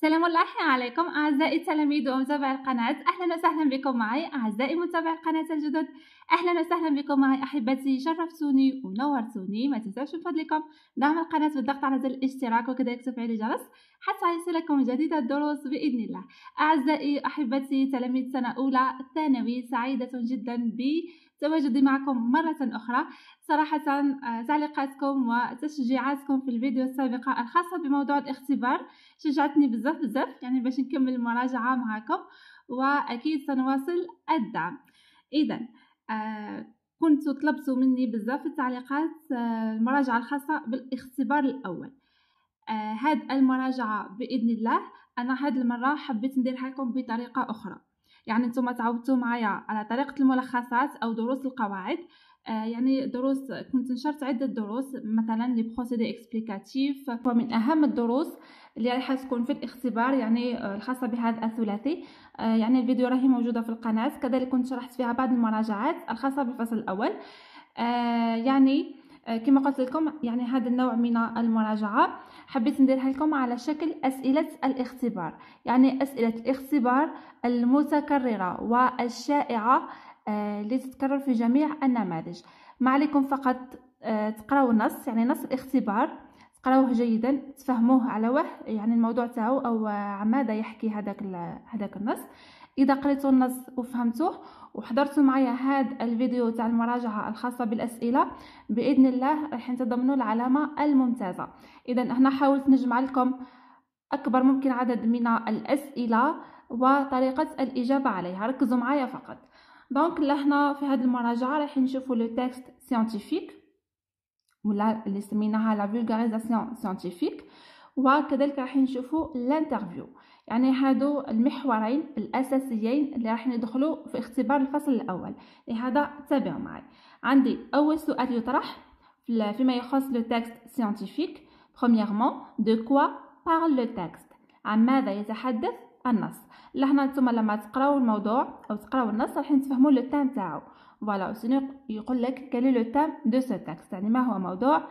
سلام الله عليكم أعزائي التلاميذ ومتابعي القناة أهلا وسهلا بكم معي أعزائي متابعي القناة الجدد أهلا وسهلا بكم معي أحبتي شرفتوني ونورتوني ما تنسوش من فضلكم دعم القناة بالضغط على زر الاشتراك وكذلك تفعيل الجرس حتى يصلكم جديد الدروس بإذن الله أعزائي أحبتي تلاميذ سنة أولى ثانوي سعيدة جدا ب تواجدي معكم مرة أخرى صراحة آه، تعليقاتكم وتشجيعاتكم في الفيديو السابقة الخاصة بموضوع الاختبار شجعتني بزاف بزاف يعني باش نكمل المراجعة معكم وأكيد سنواصل الدعم إذا آه كنت طلبت مني بزاف التعليقات آه المراجعة الخاصة بالاختبار الأول آه هاد المراجعة بإذن الله أنا هاد المرة حبيت نديرها لكم بطريقة أخرى يعني نتوما تعودتوا معايا على طريقه الملخصات او دروس القواعد آه، يعني دروس كنت نشرت عدة دروس مثلا لي بروسيدي اكسبليكاتيف ومن أهم الدروس اللي راح تكون في الاختبار يعني آه، الخاصة بهذا الثلاثي آه، يعني الفيديو راهي موجودة في القناة كذلك كنت شرحت فيها بعض المراجعات الخاصة بالفصل الأول يعني آه، كما قلت لكم يعني هذا النوع من المراجعة حبيت نديرها لكم على شكل أسئلة الاختبار يعني أسئلة الاختبار المتكررة والشائعة آه، اللي تتكرر في جميع النماذج ما عليكم فقط آه، تقراو النص يعني نص الاختبار تقراوه جيدا تفهموه على وح يعني الموضوع تاعو او عن يحكي هذاك النص اذا قريتوا النص وفهمتوه وحضرتوا معايا هذا الفيديو تاع المراجعه الخاصه بالاسئله باذن الله راح تضمنوا العلامه الممتازه اذا هنا حاولت نجمع لكم اكبر ممكن عدد من الاسئله وطريقه الاجابه عليها ركزوا معايا فقط دونك لهنا في هذه المراجعه راح نشوفوا لو تيكست سيانتيفيك ولا اللي سميناها لا فولغاريزاسيون سيانتيفيك وكذلك راح نشوفوا الانترفيو يعني هادو المحورين الأساسيين اللي راح ندخلو في اختبار الفصل الأول لهذا تابعوا معي عندي أول سؤال يطرح فيما يخص لو تكست سيانتيفيك بروميرمون دو كوا parle لو تيكست عن ماذا يتحدث النص لهنا نتوما لما تقراو الموضوع او تقراو النص راح تفهموا لو تام تاعو فوالا يقول لك كالي لو تام دو سو تكست يعني ما هو موضوع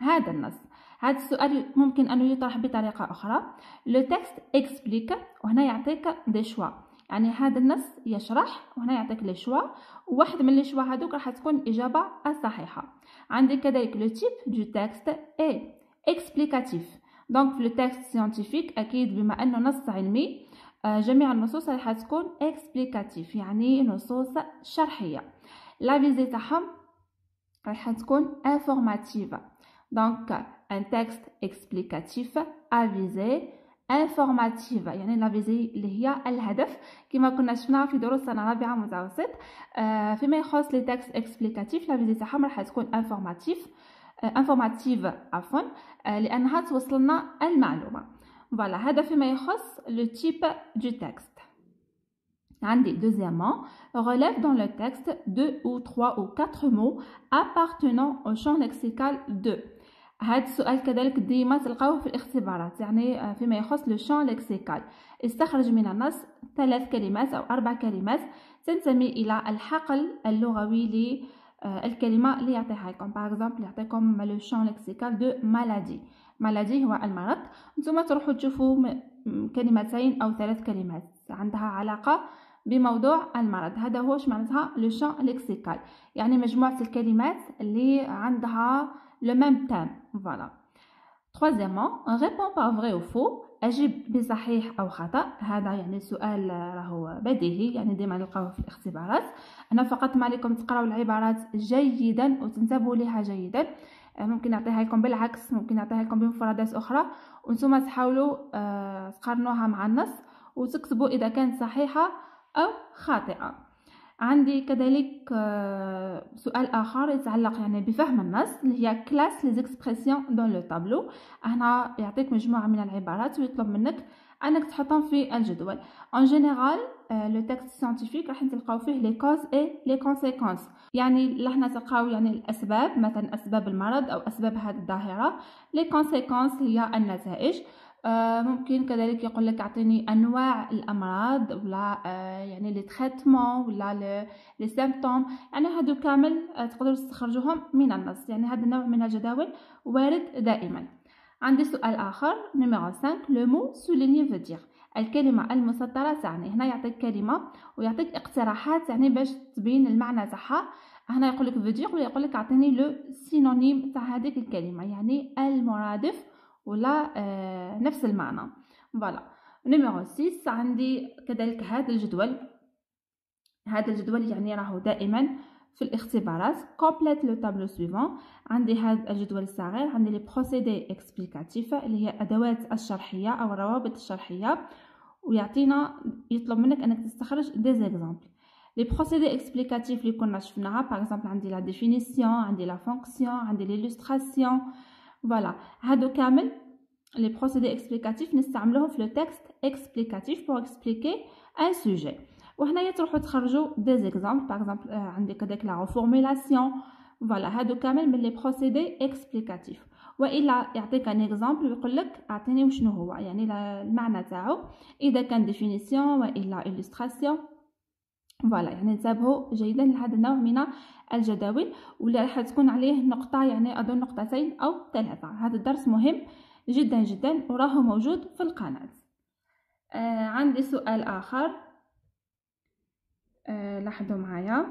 هذا النص هذا السؤال ممكن انه يطرح بطريقه اخرى لو تكست اكسبليك وهنا يعطيك دي شوا يعني هذا النص يشرح وهنا يعطيك لي شوا وواحد من لي شوا هذوك راح تكون الاجابه الصحيحه عندي كذلك لو تيب دو تكست اي اكسبليكاتيف دونك في لو تكست ساينتيفيك اكيد بما انه نص علمي آه، جميع النصوص راح تكون اكسبليكاتيف يعني نصوص شرحيه لا فيزي تاعهم راح تكون انفورماتيف دونك un texte explicatif à visée informative يعني لا فيزي اللي هي الهدف كما كنا شفنا في دروسنا الرابعه متوسط فيما يخص لي تكست اكسبليكاتيف لا فيزي تاعهم راح تكون انفورماتيف انفورماتيف عفوا لانها توصلنا المعلومه فوالا هذا فيما يخص لو تيب دو تكست عندي deuxièmement relève dans le texte deux ou trois ou quatre mots appartenant au champ lexical de هذا السؤال كذلك ديما تلقاوه في الاختبارات يعني آه، فيما يخص لو شون لكسيكال استخرج من النص ثلاث كلمات او اربع كلمات تنتمي الى الحقل اللغوي للكلمه آه، اللي يعطيها لكم باغ اكزومبل يعطيكم لو شون لكسيكال دو مالادي مالادي هو المرض نتوما تروحوا تشوفوا كلمتين او ثلاث كلمات عندها علاقه بموضوع المرض هذا هو معناتها لو شون لكسيكال يعني مجموعه الكلمات اللي عندها le même thème. Voilà. Troisièmement, on répond par vrai ou faux. أجب بصحيح أو خطأ هذا يعني سؤال راهو بديهي يعني ديما نلقاوه في الاختبارات أنا فقط ما عليكم تقراو العبارات جيدا وتنتبهوا لها جيدا ممكن نعطيها لكم بالعكس ممكن نعطيها لكم بمفردات أخرى وانتم تحاولوا تقارنوها مع النص وتكتبوا إذا كانت صحيحة أو خاطئة عندي كذلك آه، سؤال اخر يتعلق يعني بفهم النص اللي هي كلاس لي زيكسبرسيون دون لو طابلو هنا يعطيك مجموعه من العبارات ويطلب منك انك تحطهم في الجدول اون جينيرال لو تكست ساينتيفيك راح تلقاو فيه لي كوز اي لي كونسيكونس يعني لهنا تلقاو يعني الاسباب مثلا اسباب المرض او اسباب هذه الظاهره لي كونسيكونس هي النتائج آه، ممكن كذلك يقول لك اعطيني انواع الامراض ولا آه، يعني لي تريتمون ولا لي سيمبتوم يعني هادو كامل آه، تقدروا تستخرجوهم من النص يعني هذا النوع من الجداول وارد دائما عندي سؤال اخر نيميرو 5 لو مو سوليني فيدير الكلمة المسطرة تعني هنا يعطيك كلمة ويعطيك اقتراحات يعني باش تبين المعنى تاعها هنا يقول لك فيدير ويقول لك اعطيني لو سينونيم تاع هذيك الكلمة يعني المرادف ولا آه، نفس المعنى فوالا نيميرو 6 عندي كذلك هذا الجدول هذا الجدول يعني راهو دائما في الاختبارات كومبليت لو طابلو سويفون عندي هذا الجدول الصغير عندي لي بروسيدي اكسبليكاتيف اللي هي ادوات الشرحيه او الروابط الشرحيه ويعطينا يطلب منك انك تستخرج دي زيكزامبل لي بروسيدي اكسبليكاتيف اللي كنا شفناها باغ اكزومبل عندي لا ديفينيسيون عندي لا فونكسيون عندي ليلوستراسيون Voilà, tout ça, les procédés explicatifs, on les dans le texte explicatif pour expliquer un sujet. Et là, il des exemples, par exemple, il euh, y a formulations, voilà, tout les procédés explicatifs. il y a donner un exemple, il vous dit, le si c'est une définition ou une illustration. فوالا يعني انتبهوا جيدا لهذا النوع من الجداول واللي راح تكون عليه نقطة يعني أظن نقطتين أو ثلاثة هذا الدرس مهم جدا جدا وراه موجود في القناة آه عندي سؤال آخر آه لاحظوا معايا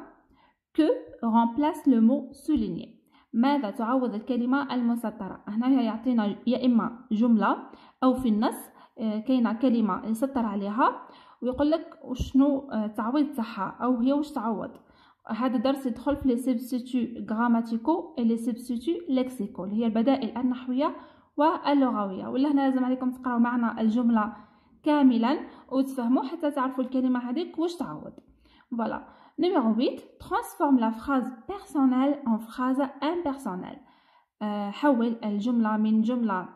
كو غومبلاس لو مو سوليني ماذا تعوض الكلمة المسطرة هنا يعطينا يا إما جملة أو في النص آه كاينة كلمة نسطر عليها ويقول لك شنو التعويض آه، تاعها او هي واش تعوض هذا الدرس يدخل في لي سبستيتو غراماتيكو لي سبستيتو لكسيكو اللي هي البدائل النحويه واللغويه ولا هنا لازم عليكم تقراو معنا الجمله كاملا وتفهموا حتى تعرفوا الكلمه هذيك واش تعوض فوالا نيميرو 8 ترانسفورم لا فراز بيرسونيل ان فراز امبيرسونيل حول الجمله من جمله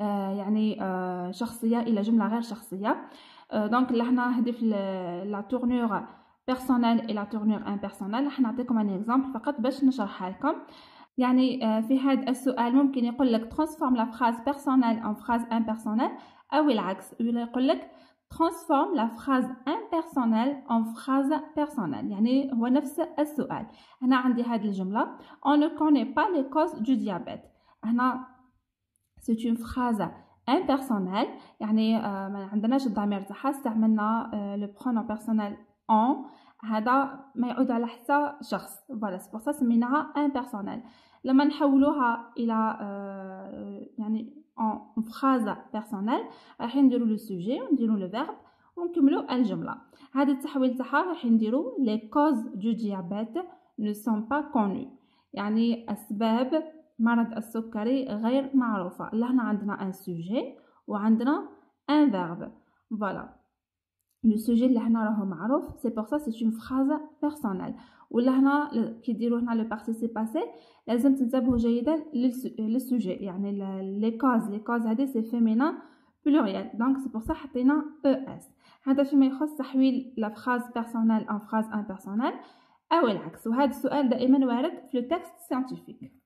آه، يعني آه، شخصيه الى جمله غير شخصيه دونك لهنا هدف لا تورنور بيرسونيل اي لا تورنور امبيرسونيل راح نعطيكم ان اكزامبل فقط باش نشرحها لكم يعني في هذا السؤال ممكن يقول لك ترانسفورم لا فراز بيرسونيل ان فراز امبيرسونيل او العكس ولا يقول لك transforme la phrase impersonnelle ان فراز بيرسونيل يعني هو نفس السؤال هنا عندي هذه الجملة اون كوني با لي كوز دو ديابيت هنا سي اون فراز impersonnel يعني آه، ما عندناش الضمير تاعها استعملنا آه، لو برونون بيرسونيل اون هذا ما يعود على حتى شخص فوالا سي بور سميناها امبيرسونيل لما نحولوها الى آه، يعني اون فراز بيرسونيل راح نديرو لو سوجي ونديرو لو فيرب ونكملو الجمله هذا التحويل تاعها راح نديرو لي كوز دو ديابيت نو سون با كونو يعني اسباب مرض السكري غير معروفة لهنا عندنا ان سوجي وعندنا ان فيرب فوالا لو سوجي اللي هنا راهو معروف سي بور سا سي اون فراز بيرسونيل ولا هنا كي ديروا هنا لو بارتيسي باسي لازم تنتبهوا جيدا للسوجي يعني لي كاز لي كاز هادي سي فيمينا بلوريال دونك سي بور سا حطينا او e اس هذا فيما يخص تحويل لا فراز بيرسونيل ان فراز بيرسونيل او العكس وهذا السؤال دائما وارد في لو تيكست ساينتيفيك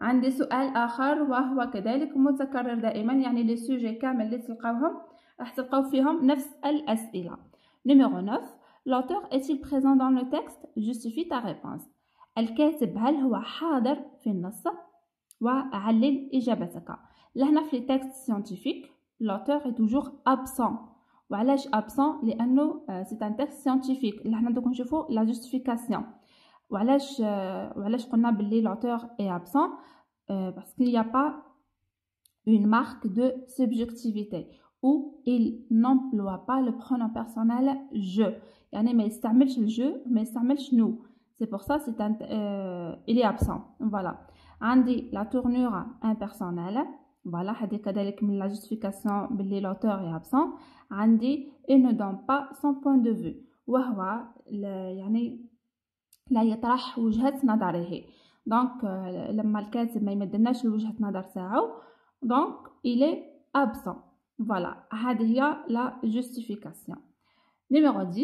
عندي سؤال آخر وهو كذلك متكرر دائما يعني لي سوجي كامل اللي تلقاوهم راح تلقاو فيهم نفس الأسئلة نيميرو 9 لوتور اي سيل بريزون دون لو تيكست جوستيفي تا ريبونس الكاتب هل هو حاضر في النص وعلل إجابتك لهنا في لي تكست سيانتيفيك لوتور اي توجور ابسون وعلاش ابسون لأنه سي ان تيكست سيانتيفيك لهنا دوك نشوفو لا جوستيفيكاسيون وعلاش وعلاش قلنا l'auteur est absent euh، parce qu'il n'y a pas une marque de subjectivité ou il n'emploie pas le pronom personnel je يعني le mais mais ça يستعملش nous c'est pour ça c'est euh, il est absent voilà Andy, la tournure impersonnelle voilà hadi la justification que l'auteur est absent Andy, il ne donne pas son point de vue وهو يعني لا يطرح وجهة نظره دونك euh, لما الكاتب ما يمدناش وجهة نظر تاعو دونك إلي أبسون فوالا هذه هي لا جوستيفيكاسيون نيميرو 10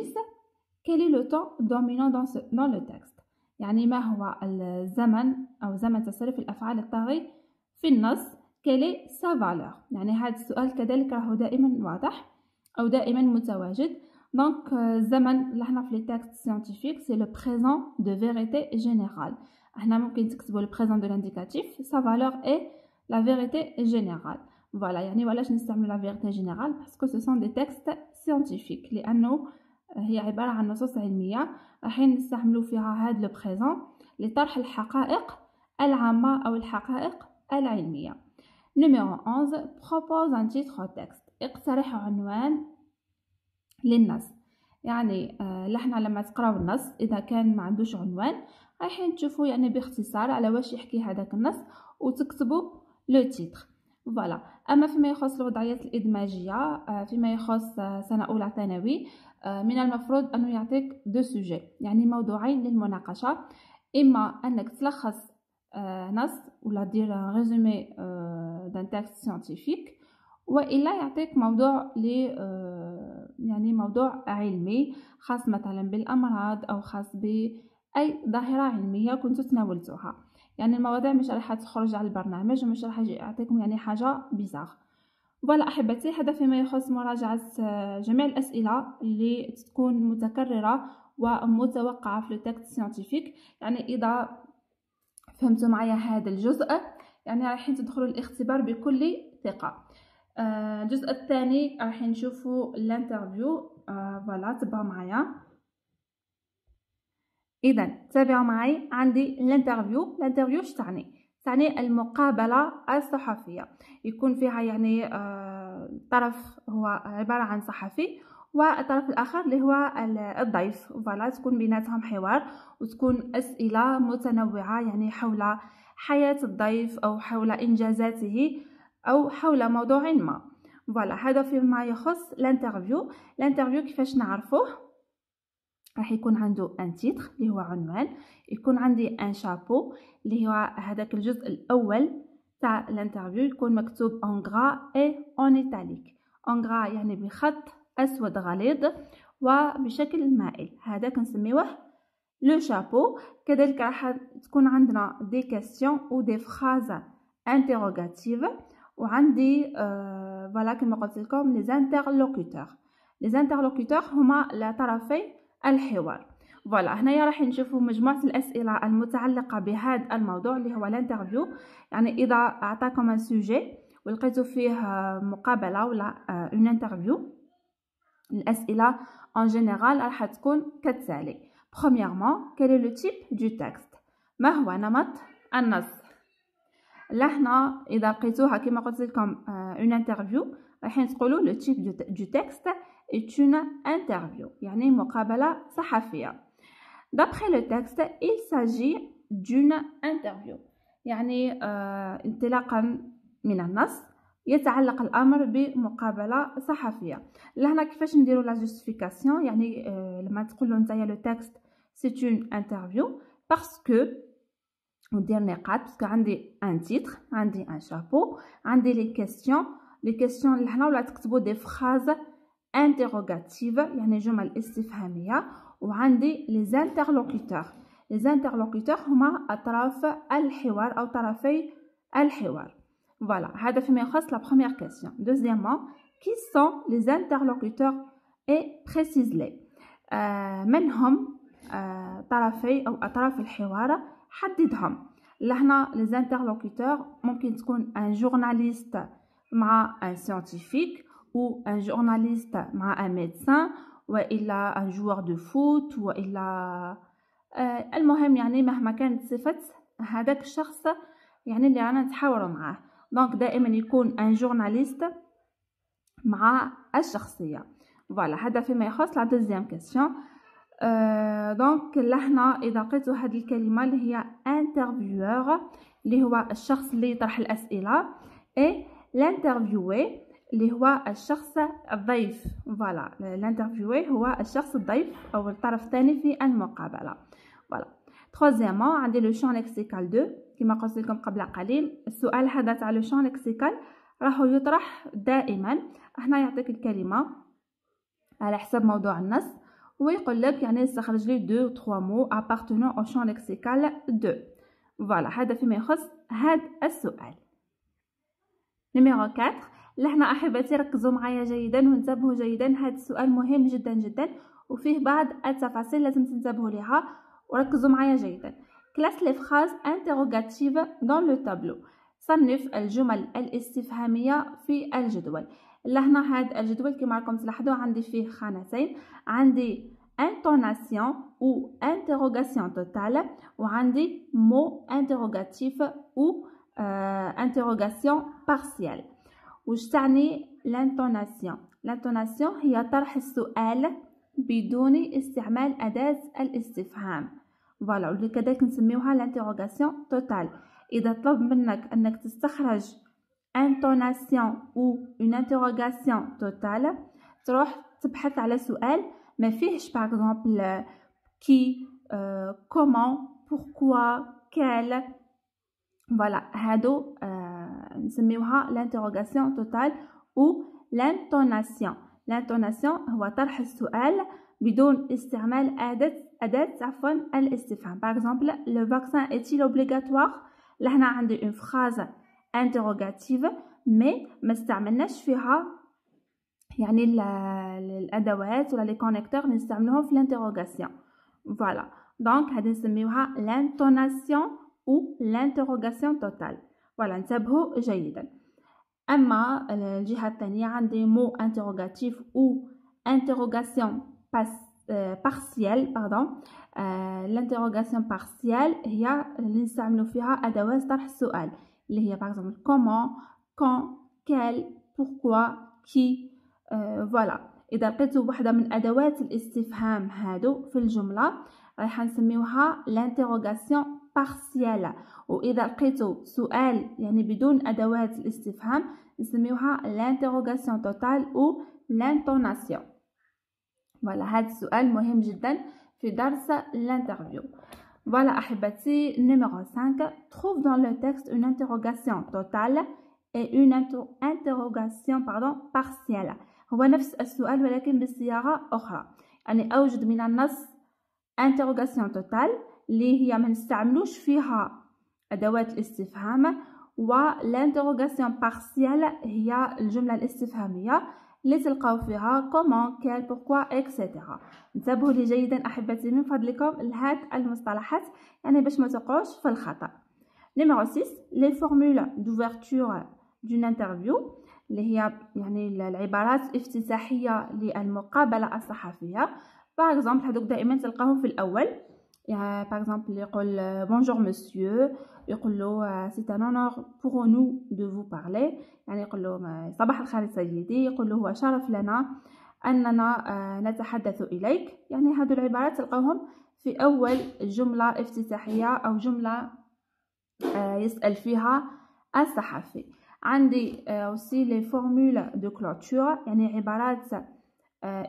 كيلي لو طون دومينون دون دون لو تكست يعني ما هو الزمن أو زمن تصرف الأفعال الطاغي في النص كيلي سا فالور يعني هذا السؤال كذلك راهو دائما واضح أو دائما متواجد Donc, euh, zaman, là, les textes scientifiques, c'est le présent de vérité générale. Ah, le présent de l'indicatif, sa valeur est la vérité générale. Voilà, yani, voilà, je n'estime la vérité générale parce que ce sont des textes scientifiques. Les anneaux, هي عبارة عن نصوص علمية رايحين نستعملو فيها présent. لو بريزون لطرح الحقائق العامة أو الحقائق العلمية نمرو 11 propose un titre au texte un عنوان للنص يعني آه، لحنا لما تقراو النص اذا كان ما عندوش عنوان رايحين تشوفوا يعني باختصار على واش يحكي هذاك النص وتكتبوا لو تيتر فوالا اما فيما يخص الوضعيات الادماجيه آه، فيما يخص آه، سنه اولى ثانوي من المفروض انه يعطيك دو سوجي يعني موضوعين للمناقشه اما انك تلخص نص ولا دير ريزومي دان تيكست سيانتيفيك والا يعطيك موضوع ل آه، يعني موضوع علمي خاص مثلا بالامراض او خاص باي ظاهره علميه كنت تناولتها يعني المواضيع مش راح تخرج على البرنامج ومش راح يعطيكم يعني حاجه بيزاغ فوالا احبتي هذا فيما يخص مراجعه آه، جميع الاسئله اللي تكون متكرره ومتوقعه في التكت سيانتيفيك يعني اذا فهمتوا معايا هذا الجزء يعني رايحين تدخلوا الاختبار بكل ثقه آه، الجزء الثاني راح نشوفوا الانترفيو آه، فوالا تبعوا معايا اذا تابعوا معي عندي الانترفيو الانترفيو اش تعني تعني المقابله الصحفيه يكون فيها يعني آه، طرف هو عباره عن صحفي والطرف الاخر اللي هو الضيف فوالا تكون بيناتهم حوار وتكون اسئله متنوعه يعني حول حياه الضيف او حول انجازاته أو حول موضوع ما فوالا هذا فيما يخص الانترفيو الانترفيو كيفاش نعرفوه راح يكون عنده ان تيتر اللي هو عنوان يكون عندي ان شابو اللي هو هذاك الجزء الاول تاع الانترفيو يكون مكتوب اون غرا اي اون ايتاليك اون غرا يعني بخط اسود غليظ وبشكل مائل هذا كنسميوه لو شابو كذلك راح تكون عندنا دي كاستيون و دي فراز انتروغاتيف وعندي فوالا آه، كما قلت لكم لي زانترلوكوتور لي زانترلوكوتور هما طرفي الحوار فوالا هنايا راح نشوفوا مجموعه الاسئله المتعلقه بهذا الموضوع اللي هو الانترفيو يعني اذا اعطاكم ان سوجي ولقيتوا فيه آه، مقابله ولا اون آه، انترفيو الاسئله ان جينيرال راح تكون كالتالي premièrement كيل لو تيب دو du ما هو نمط النص لهنا اذا لقيتوها كما قلت لكم اون انترفيو رايحين تقولوا لو تيب دو تيكست est une انترفيو يعني مقابله صحفيه دابخي لو تيكست il s'agit d'une interview يعني آه انطلاقا من النص يتعلق الامر بمقابله صحفيه لهنا كيفاش نديروا لا جوستيفيكاسيون يعني آه لما تقولوا نتايا لو تيكست سي اون انترفيو باسكو dernier cadre parce que j'ai un titre j'ai un chapeau j'ai les questions les questions interrogatives. Il y a des phrases interrogatives يعني جمل et j'ai les interlocuteurs les interlocuteurs sont les parties du dialogue. voilà c'est la première question deuxièmement qui sont les interlocuteurs et précise les آه منهم آه طرفي أو حددهم لهنا ليزانترلوكيتور ممكن تكون ان جورناليست مع ان سيانتيفيك او ان جورناليست مع ان ميدسان والا ان جوار دو فوت والا المهم يعني مهما كانت صفه هذاك الشخص يعني اللي رانا نتحاوروا معاه دونك دائما يكون ان جورناليست مع الشخصيه فوالا هذا فيما يخص لا دوزيام كيسيون دونك euh, لهنا اذا قلت هذه الكلمه اللي هي انترفيور اللي هو الشخص اللي يطرح الاسئله اي لانترفيوي اللي هو الشخص الضيف فوالا لانترفيوي هو الشخص الضيف او الطرف الثاني في المقابله فوالا ثالثاً عندي لو شون لكسيكال 2 كما قلت لكم قبل قليل السؤال هذا تاع لو شون لكسيكال راهو يطرح دائما هنا يعطيك الكلمه على حسب موضوع النص يقول لك يعني استخرج لي دو تخوا مو ابارتونو او شون لكسيكال دو فوالا هذا فيما يخص هذا السؤال نميرو 4 لهنا احبتي ركزوا معايا جيدا وانتبهوا جيدا هذا السؤال مهم جدا جدا وفيه بعض التفاصيل لازم تنتبهوا لها وركزوا معايا جيدا كلاس لي فراز انتروغاتيف دون لو تابلو صنف الجمل الاستفهامية في الجدول لهنا هاد الجدول كما راكم تلاحظوا عندي فيه خانتين عندي انتوناسيون ou interrogation توتال وعندي مو interrogatif و آه، euh, بارسيال واش وش تعني لانتوناسيون لانتوناسيون هي طرح السؤال بدون استعمال أداة الاستفهام فوالا كذلك نسميوها l'interrogation توتال إذا طلب منك أنك تستخرج intonation ou une interrogation totale tu تبحث على سؤال ما pas, par exemple qui euh، comment pourquoi quel voilà هادو euh، l'interrogation totale ou l'intonation l'intonation هو طرح السؤال بدون استعمال أداة de عفوا الاستفهام par exemple le vaccin est-il obligatoire Nous عندي une phrase interrogative مي ما استعملناش فيها يعني الادوات ولا لي كونيكتور اللي نستعملوهم في الانتروغاسيون فوالا دونك هذه نسميوها لانتوناسيون او لانتروغاسيون توتال فوالا انتبهوا جيدا اما الجهه الثانيه عندي مو انتروغاتيف او انتروغاسيون باس بارسيال باردون لانتروغاسيون بارسيال هي اللي نستعملو فيها ادوات طرح السؤال اللي هي باغ اكزومبل كومون كون كال بوركوا كي فوالا اذا لقيتوا واحده من ادوات الاستفهام هادو في الجمله رايحه نسميوها لانتيروغاسيون بارسيال واذا لقيتوا سؤال يعني بدون ادوات الاستفهام نسميوها لانتيروغاسيون توتال او لانتوناسيون فوالا هذا السؤال مهم جدا في درس الانترفيو Voilà, Ahibati, numéro 5. Trouve dans le texte une interrogation totale et une inter interrogation pardon, partielle. هو نفس السؤال ولكن بصياغة أخرى يعني أوجد من النص interrogation total اللي هي ما نستعملوش فيها أدوات الاستفهام والانتروغاسيون partielle هي الجملة الاستفهامية اللي تلقاو فيها كومون كال بوركوا اكسيتيرا انتبهوا لي جيدا احبتي من فضلكم لهاد المصطلحات يعني باش ما تقعوش في الخطا نيميرو 6 لي فورمولا دوفرتور دون انترفيو اللي هي يعني العبارات الافتتاحيه للمقابله الصحفيه باغ اكزومبل هذوك دائما تلقاهم في الاول يعني par exemple يقول euh, bonjour monsieur يقول له euh, c'est un honneur pour nous de vous parler يعني يقول له صباح الخير سيدي يقول له هو شرف لنا أننا نتحدث إليك يعني هذه العبارات تلقاهم في أول جملة افتتاحية أو جملة يسأل فيها الصحفي عندي aussi les formules de clôture يعني عبارات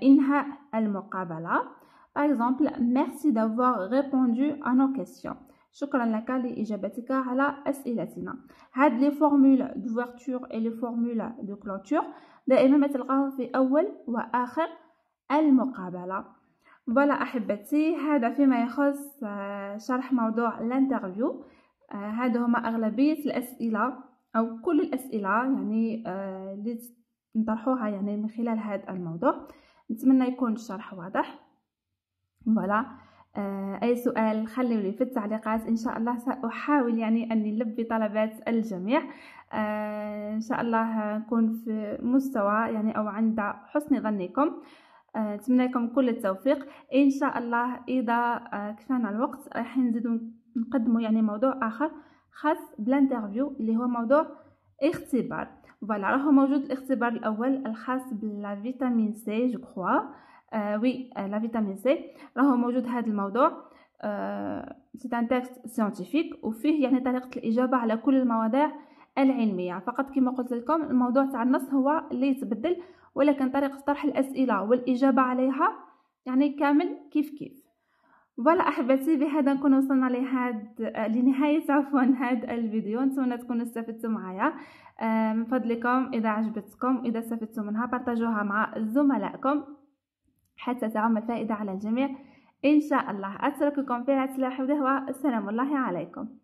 إنهاء المقابلة Par exemple, merci d'avoir répondu à nos questions. شكرا لك لإجابتك على أسئلتنا هاد لي فورمولا دوفرتور اي لي فورمولا دو كلوتور دائما تلقاهم في أول وآخر المقابلة فوالا أحبتي هذا فيما يخص شرح موضوع الانترفيو هذا هما أغلبية الأسئلة أو كل الأسئلة يعني اللي نطرحوها يعني من خلال هذا الموضوع نتمنى يكون الشرح واضح فوالا آه euh, اي سؤال خليوا لي في التعليقات ان شاء الله ساحاول يعني اني نلبي طلبات الجميع آه ان شاء الله نكون في مستوى يعني او عند حسن ظنكم آه، نتمنى آه لكم كل التوفيق ان شاء الله اذا آه، كفانا الوقت راح نزيدو نقدموا يعني موضوع اخر خاص بالانترفيو اللي هو موضوع اختبار فوالا راهو موجود الاختبار الاول الخاص بالفيتامين سي جو كخوا وي لا فيتامين سي راهو موجود هذا الموضوع سي ان تيكست سيانتيفيك وفيه يعني طريقه الاجابه على كل المواضيع العلميه فقط كما قلت لكم الموضوع تاع النص هو اللي يتبدل ولكن طريقه طرح الاسئله والاجابه عليها يعني كامل كيف كيف فوالا احبتي بهذا نكون وصلنا لهاد لنهايه عفوا هاد الفيديو نتمنى تكونوا استفدتوا معايا من فضلكم اذا عجبتكم اذا استفدتوا منها بارطاجوها مع زملائكم حتى تعمل الفائدة على الجميع إن شاء الله أترككم في رعاية الله والسلام الله عليكم